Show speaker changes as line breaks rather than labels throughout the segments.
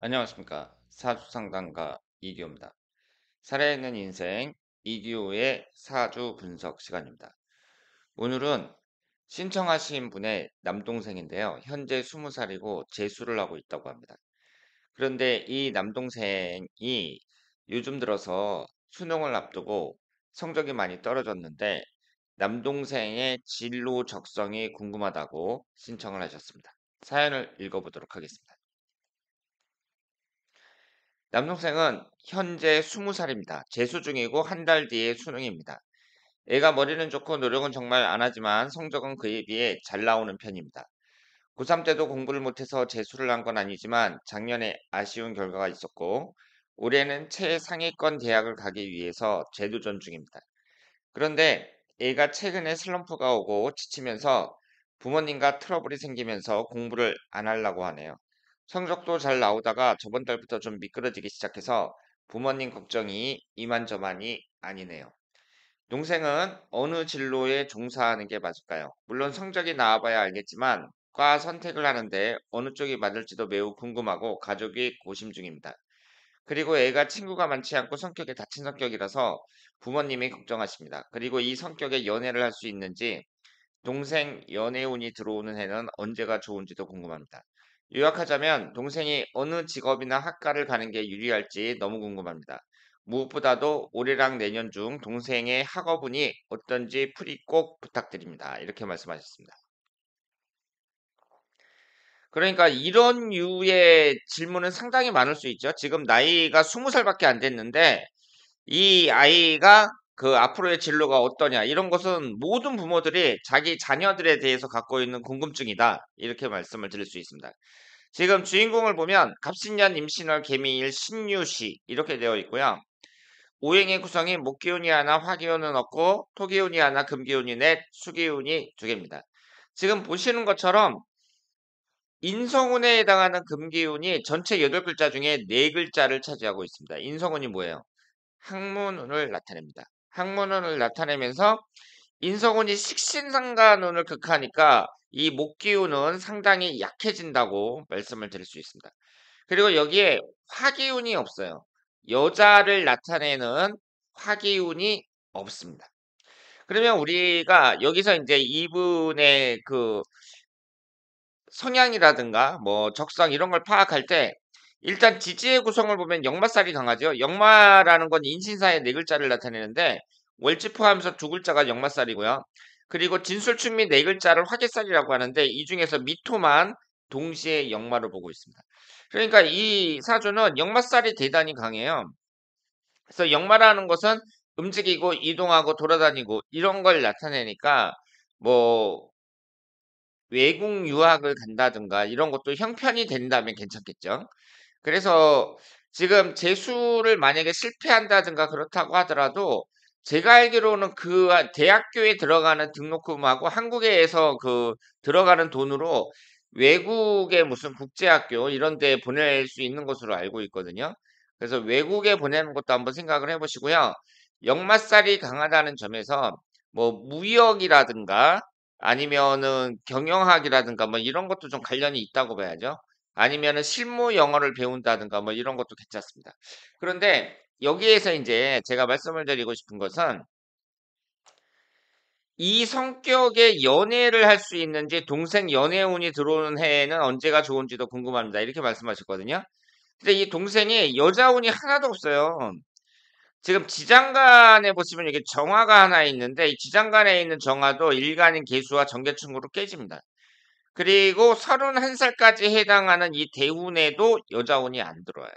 안녕하십니까. 사주상담가 이규호입니다. 살아있는 인생 이규호의 사주 분석 시간입니다. 오늘은 신청하신 분의 남동생인데요. 현재 20살이고 재수를 하고 있다고 합니다. 그런데 이 남동생이 요즘 들어서 수능을 앞두고 성적이 많이 떨어졌는데 남동생의 진로 적성이 궁금하다고 신청을 하셨습니다. 사연을 읽어보도록 하겠습니다. 남동생은 현재 20살입니다. 재수 중이고 한 달 뒤에 수능입니다. 애가 머리는 좋고 노력은 정말 안 하지만 성적은 그에 비해 잘 나오는 편입니다. 고3 때도 공부를 못해서 재수를 한 건 아니지만 작년에 아쉬운 결과가 있었고 올해는 최상위권 대학을 가기 위해서 재도전 중입니다. 그런데 애가 최근에 슬럼프가 오고 지치면서 부모님과 트러블이 생기면서 공부를 안 하려고 하네요. 성적도 잘 나오다가 저번 달부터 좀 미끄러지기 시작해서 부모님 걱정이 이만저만이 아니네요. 동생은 어느 진로에 종사하는 게 맞을까요? 물론 성적이 나와봐야 알겠지만 과 선택을 하는데 어느 쪽이 맞을지도 매우 궁금하고 가족이 고심 중입니다. 그리고 애가 친구가 많지 않고 성격이 다친 성격이라서 부모님이 걱정하십니다. 그리고 이 성격에 연애를 할 수 있는지 동생 연애운이 들어오는 해는 언제가 좋은지도 궁금합니다. 요약하자면 동생이 어느 직업이나 학과를 가는 게 유리할지 너무 궁금합니다. 무엇보다도 올해랑 내년 중 동생의 학업운이 어떤지 풀이 꼭 부탁드립니다. 이렇게 말씀하셨습니다. 그러니까 이런 유의 질문은 상당히 많을 수 있죠. 지금 나이가 20살밖에 안 됐는데 이 아이가 그 앞으로의 진로가 어떠냐 이런 것은 모든 부모들이 자기 자녀들에 대해서 갖고 있는 궁금증이다 이렇게 말씀을 드릴 수 있습니다. 지금 주인공을 보면 갑신년 임신월 개미일 신유시 이렇게 되어 있고요. 오행의 구성이 목기운이 하나 화기운은 없고 토기운이 하나 금기운이 넷 수기운이 두 개입니다. 지금 보시는 것처럼 인성운에 해당하는 금기운이 전체 8글자 중에 4글자를 차지하고 있습니다. 인성운이 뭐예요? 학문운을 나타냅니다. 항문론을 나타내면서 인성운이 식신상간운을 극하니까 이 목기운은 상당히 약해진다고 말씀을 드릴 수 있습니다. 그리고 여기에 화기운이 없어요. 여자를 나타내는 화기운이 없습니다. 그러면 우리가 여기서 이제 이분의 그 성향이라든가 뭐 적성 이런 걸 파악할 때 일단 지지의 구성을 보면 역마살이 강하죠. 역마라는 건 인신사의 네 글자를 나타내는데 월지 포함해서 두 글자가 역마살이고요. 그리고 진술충및네 글자를 화개살이라고 하는데 이 중에서 미토만 동시에 역마를 보고 있습니다. 그러니까 이 사주는 역마살이 대단히 강해요. 그래서 역마라는 것은 움직이고 이동하고 돌아다니고 이런 걸 나타내니까 뭐 외국 유학을 간다든가 이런 것도 형편이 된다면 괜찮겠죠. 그래서 지금 재수를 만약에 실패한다든가 그렇다고 하더라도 제가 알기로는 그 아, 대학교에 들어가는 등록금하고 한국에서 그 들어가는 돈으로 외국의 무슨 국제학교 이런 데 보낼 수 있는 것으로 알고 있거든요. 그래서 외국에 보내는 것도 한번 생각을 해보시고요. 역마살이 강하다는 점에서 뭐 무역이라든가 아니면은 경영학이라든가 뭐 이런 것도 좀 관련이 있다고 봐야죠. 아니면 실무 영어를 배운다든가 뭐 이런 것도 괜찮습니다. 그런데 여기에서 이제 제가 말씀을 드리고 싶은 것은 이 성격의 연애를 할 수 있는지 동생 연애운이 들어오는 해에는 언제가 좋은지도 궁금합니다. 이렇게 말씀하셨거든요. 근데 이 동생이 여자운이 하나도 없어요. 지금 지장간에 보시면 이게 정화가 하나 있는데 이 지장간에 있는 정화도 일간인 개수와 정계충으로 깨집니다. 그리고 31살까지 해당하는 이 대운에도 여자운이 안 들어와요.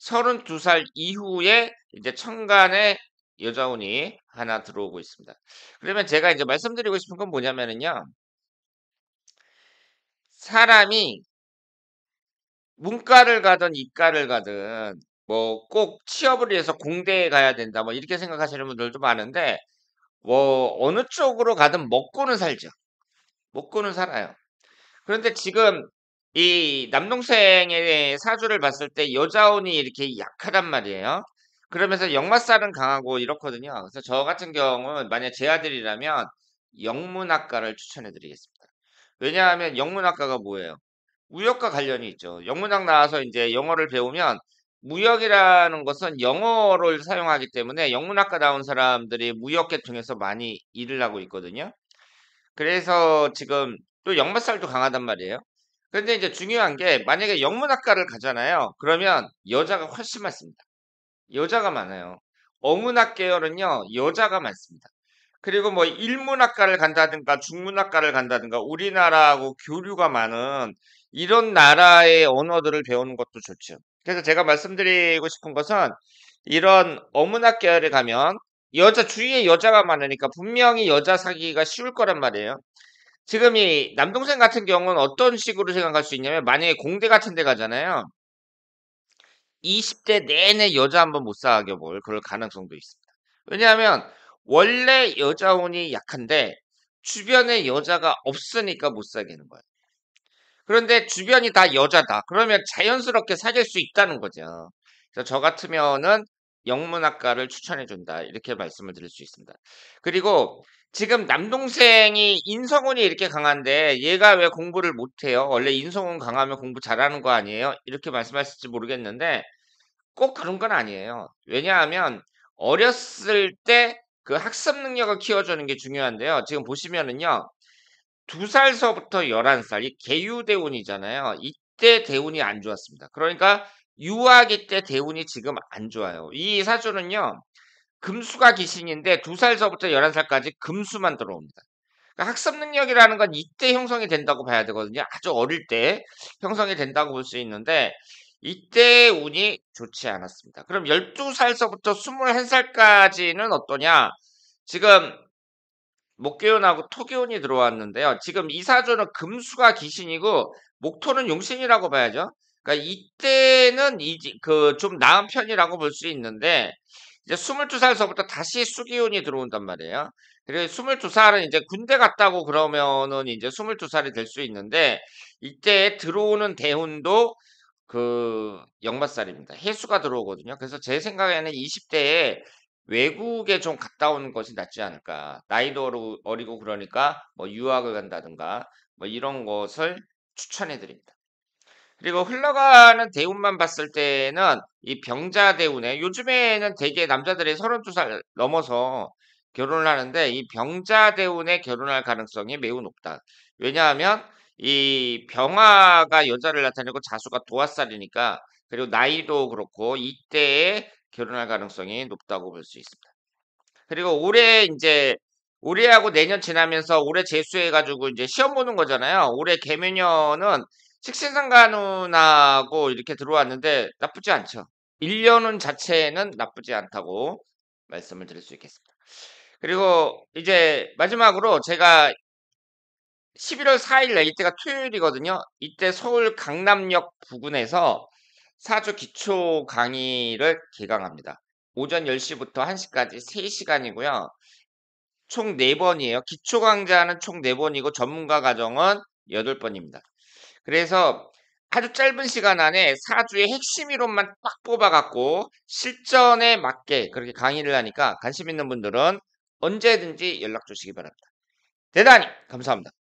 32살 이후에 이제 천간에 여자운이 하나 들어오고 있습니다. 그러면 제가 이제 말씀드리고 싶은 건뭐냐면요 사람이 문과를 가든 이과를 가든 뭐 꼭 취업을 위해서 공대에 가야 된다 뭐 이렇게 생각하시는 분들도 많은데 뭐 어느 쪽으로 가든 먹고는 살죠. 먹고는 살아요. 그런데 지금 이 남동생의 사주를 봤을 때 여자운이 이렇게 약하단 말이에요. 그러면서 역마살은 강하고 이렇거든요. 그래서 저 같은 경우는 만약 제 아들이라면 영문학과를 추천해드리겠습니다. 왜냐하면 영문학과가 뭐예요? 무역과 관련이 있죠. 영문학 나와서 이제 영어를 배우면 무역이라는 것은 영어를 사용하기 때문에 영문학과 나온 사람들이 무역 계통해서 많이 일을 하고 있거든요. 그래서 지금 또 역마살도 강하단 말이에요. 그런데 이제 중요한 게 만약에 영문학과를 가잖아요. 그러면 여자가 훨씬 많습니다. 여자가 많아요. 어문학 계열은요 여자가 많습니다. 그리고 뭐 일문학과를 간다든가 중문학과를 간다든가 우리나라하고 교류가 많은 이런 나라의 언어들을 배우는 것도 좋죠. 그래서 제가 말씀드리고 싶은 것은 이런 어문학 계열에 가면 여자 주위에 여자가 많으니까 분명히 여자 사귀기가 쉬울 거란 말이에요. 지금 이 남동생 같은 경우는 어떤 식으로 생각할 수 있냐면 만약에 공대 같은 데 가잖아요. 20대 내내 여자 한번 못 사귀어 볼 그럴 가능성도 있습니다. 왜냐하면 원래 여자운이 약한데 주변에 여자가 없으니까 못 사귀는 거예요. 그런데 주변이 다 여자다. 그러면 자연스럽게 사귈 수 있다는 거죠. 저 같으면은 영문학과를 추천해 준다. 이렇게 말씀을 드릴 수 있습니다. 그리고 지금 남동생이 인성운이 이렇게 강한데 얘가 왜 공부를 못해요? 원래 인성운 강하면 공부 잘하는 거 아니에요? 이렇게 말씀하실지 모르겠는데 꼭 그런 건 아니에요. 왜냐하면 어렸을 때 그 학습 능력을 키워주는 게 중요한데요. 지금 보시면은요. 두살서부터 열한 살이 개유대운이잖아요. 이때 대운이 안 좋았습니다. 그러니까 유아기 때 대운이 지금 안 좋아요. 이 사주는요. 금수가 기신인데 두 살서부터 열한 살까지 금수만 들어옵니다. 그러니까 학습 능력이라는 건 이때 형성이 된다고 봐야 되거든요. 아주 어릴 때 형성이 된다고 볼 수 있는데 이때 운이 좋지 않았습니다. 그럼 12살서부터 21살까지는 어떠냐? 지금 목기운하고 토기운이 들어왔는데요. 지금 이사조는 금수가 기신이고 목토는 용신이라고 봐야죠. 그러니까 이때는 이제 그좀 나은 편이라고 볼 수 있는데 이제 22살서부터 다시 수기운이 들어온단 말이에요. 그리고 22살은 이제 군대 갔다고 그러면은 이제 22살이 될 수 있는데 이때 들어오는 대운도 그 역마살입니다. 해수가 들어오거든요. 그래서 제 생각에는 20대에 외국에 좀 갔다 오는 것이 낫지 않을까. 나이도 어리고 그러니까 뭐 유학을 간다든가 뭐 이런 것을 추천해 드립니다. 그리고 흘러가는 대운만 봤을 때는 이 병자 대운에 요즘에는 대개 남자들이 32살 넘어서 결혼을 하는데 이 병자 대운에 결혼할 가능성이 매우 높다. 왜냐하면 이 병화가 여자를 나타내고 자수가 도화살이니까 그리고 나이도 그렇고 이때에 결혼할 가능성이 높다고 볼 수 있습니다. 그리고 올해 이제 올해하고 내년 지나면서 올해 재수해가지고 이제 시험 보는 거잖아요. 올해 개면년은 식신상간운하고 이렇게 들어왔는데 나쁘지 않죠. 1년운 자체는 나쁘지 않다고 말씀을 드릴 수 있겠습니다. 그리고 이제 마지막으로 제가 11월 4일 날 이때가 토요일이거든요. 이때 서울 강남역 부근에서 사주 기초 강의를 개강합니다. 오전 10시부터 1시까지 3시간이고요. 총 4번이에요. 기초 강좌는 총 4번이고 전문가 과정은 8번입니다. 그래서 아주 짧은 시간 안에 4주의 핵심 이론만 딱 뽑아갖고 실전에 맞게 그렇게 강의를 하니까 관심 있는 분들은 언제든지 연락 주시기 바랍니다. 대단히 감사합니다.